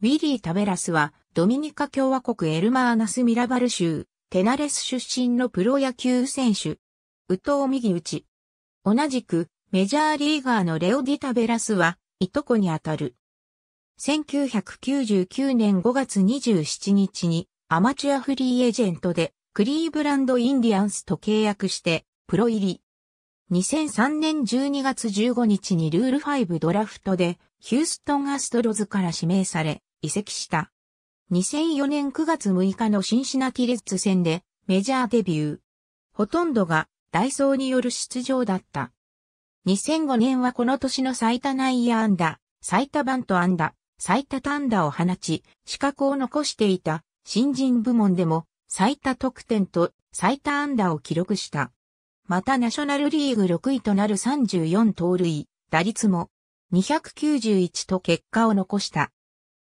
ウィリー・タベラスは、ドミニカ共和国エルマーナス・ミラバル州、テナレス出身のプロ野球選手。ウト投右打ち。同じく、メジャーリーガーのレオ・ディ・タベラスは、いとこにあたる。1999年5月27日に、アマチュアフリーエージェントで、クリーブランド・インディアンスと契約して、プロ入り。2003年12月15日にルール5ドラフトで、ヒューストン・アストロズから指名され、移籍した。2004年9月6日のシンシナティレッツ戦でメジャーデビュー。ほとんどがダイソーによる出場だった。2005年はこの年の最多内野安打、最多バント安打、最多単打を放ち、資格を残していた新人部門でも最多得点と最多安打を記録した。またナショナルリーグ6位となる34盗塁、打率も291と結果を残した。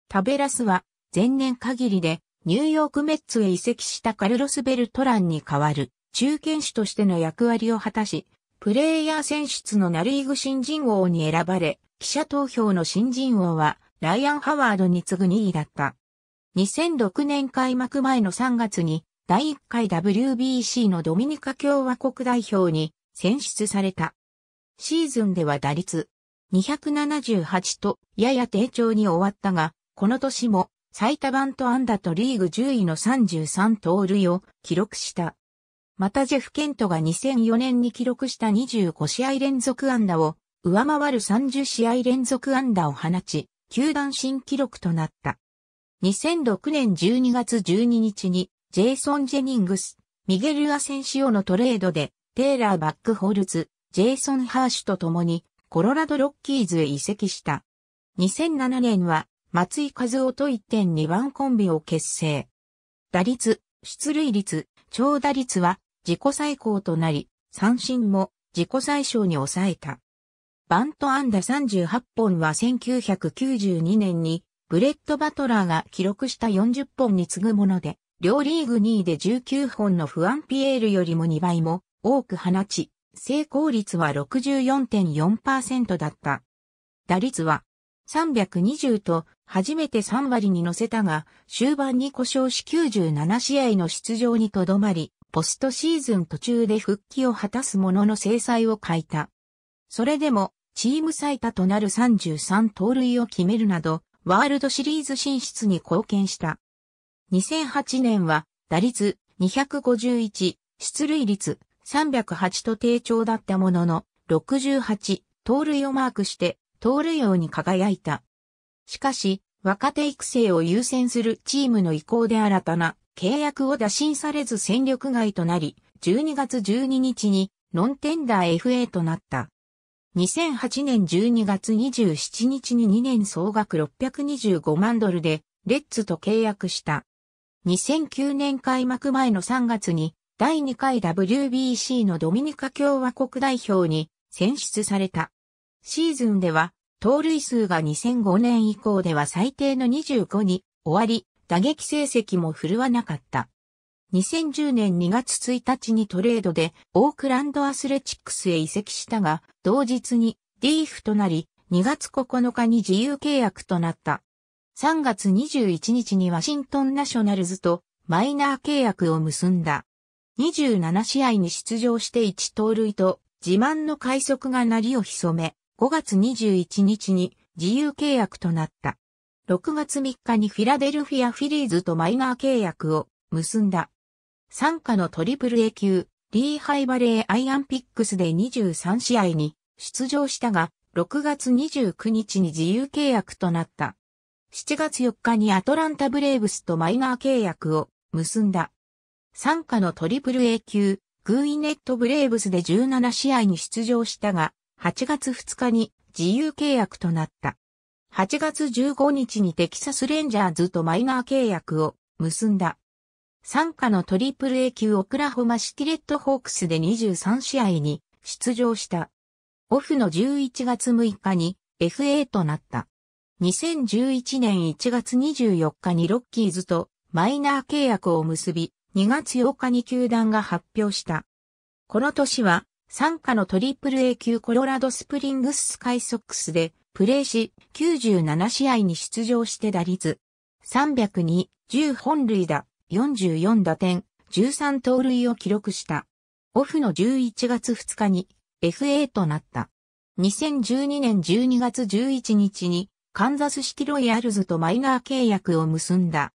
タベラスは前年限りでニューヨークメッツへ移籍したカルロス・ベルトランに代わる中堅手としての役割を果たし、プレイヤー選出のナリーグ新人王に選ばれ、記者投票の新人王はライアン・ハワードに次ぐ2位だった。2006年開幕前の3月に第1回 WBC のドミニカ共和国代表に選出された。シーズンでは打率278とやや低調に終わったが、この年も最多番と安打とリーグ10位の33盗塁を記録した。またジェフ・ケントが2004年に記録した25試合連続安打を上回る30試合連続安打を放ち、球団新記録となった。2006年12月12日にジェイソン・ジェニングス、ミゲル・アセンシオのトレードでテイラー・バックホールズ、ジェイソン・ハーシュと共にコロラド・ロッキーズへ移籍した。2007年は松井和夫と1.2番コンビを結成。打率、出塁率、長打率は自己最高となり、三振も自己最小に抑えた。バント安打38本は1992年にブレッド・バトラーが記録した40本に次ぐもので、両リーグ2位で19本のフアンピエールよりも2倍も多く放ち、成功率は64.4%だった。打率は320と初めて3割に乗せたが、終盤に故障し97試合の出場にとどまり、ポストシーズン途中で復帰を果たすものの制裁を欠いた。それでも、チーム最多となる33盗塁を決めるなど、ワールドシリーズ進出に貢献した。2008年は、打率251、出塁率308と低調だったものの、68、盗塁をマークして、通るように輝いた。しかし、若手育成を優先するチームの意向で新たな契約を打診されず戦力外となり、12月12日にノンテンダー FA となった。2008年12月27日に2年総額625万ドルでレッツと契約した。2009年開幕前の3月に第2回 WBC のドミニカ共和国代表に選出された。シーズンでは、盗塁数が2005年以降では最低の25に終わり、打撃成績も振るわなかった。2010年2月1日にトレードでオークランドアスレチックスへ移籍したが、同日にリーフとなり、2月9日に自由契約となった。3月21日にワシントンナショナルズとマイナー契約を結んだ。27試合に出場して1盗塁と自慢の快速が鳴りを潜め、5月21日に自由契約となった。6月3日にフィラデルフィアフィリーズとマイナー契約を結んだ。参加のトリプル A 級、リーハイバレーアイアンピックスで23試合に出場したが、6月29日に自由契約となった。7月4日にアトランタブレーブスとマイナー契約を結んだ。参加のトリプル A 級、グーイネットブレーブスで17試合に出場したが、8月2日に自由契約となった。8月15日にテキサスレンジャーズとマイナー契約を結んだ。参加のトリプル A 級オクラホマシティレッドホークスで23試合に出場した。オフの11月6日に FA となった。2011年1月24日にロッキーズとマイナー契約を結び、2月8日に球団が発表した。この年は参加のトリプル A 級コロラドスプリングススカイソックスでプレーし、97試合に出場して打率302、10本塁打、44打点、13盗塁を記録した。オフの11月2日に FA となった。2012年12月11日にカンザスシティロイヤルズとマイナー契約を結んだ。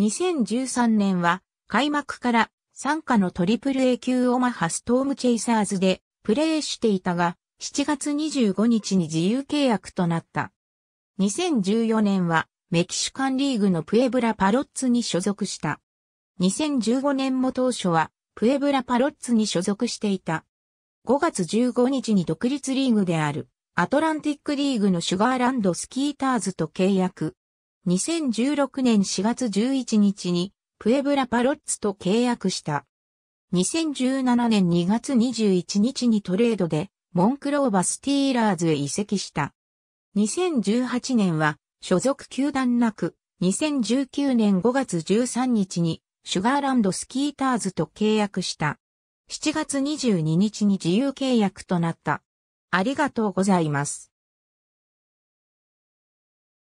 2013年は開幕から参加のトリプル A 級オマハストームチェイサーズでプレーしていたが、7月25日に自由契約となった。2014年はメキシカンリーグのプエブラパロッツに所属した。2015年も当初はプエブラパロッツに所属していた。5月15日に独立リーグであるアトランティックリーグのシュガーランドスキーターズと契約。2016年4月11日にプエブラパロッツと契約した。2017年2月21日にトレードで、モンクローバスティーラーズへ移籍した。2018年は、所属球団なく、2019年5月13日に、シュガーランドスキーターズと契約した。7月22日に自由契約となった。ありがとうございます。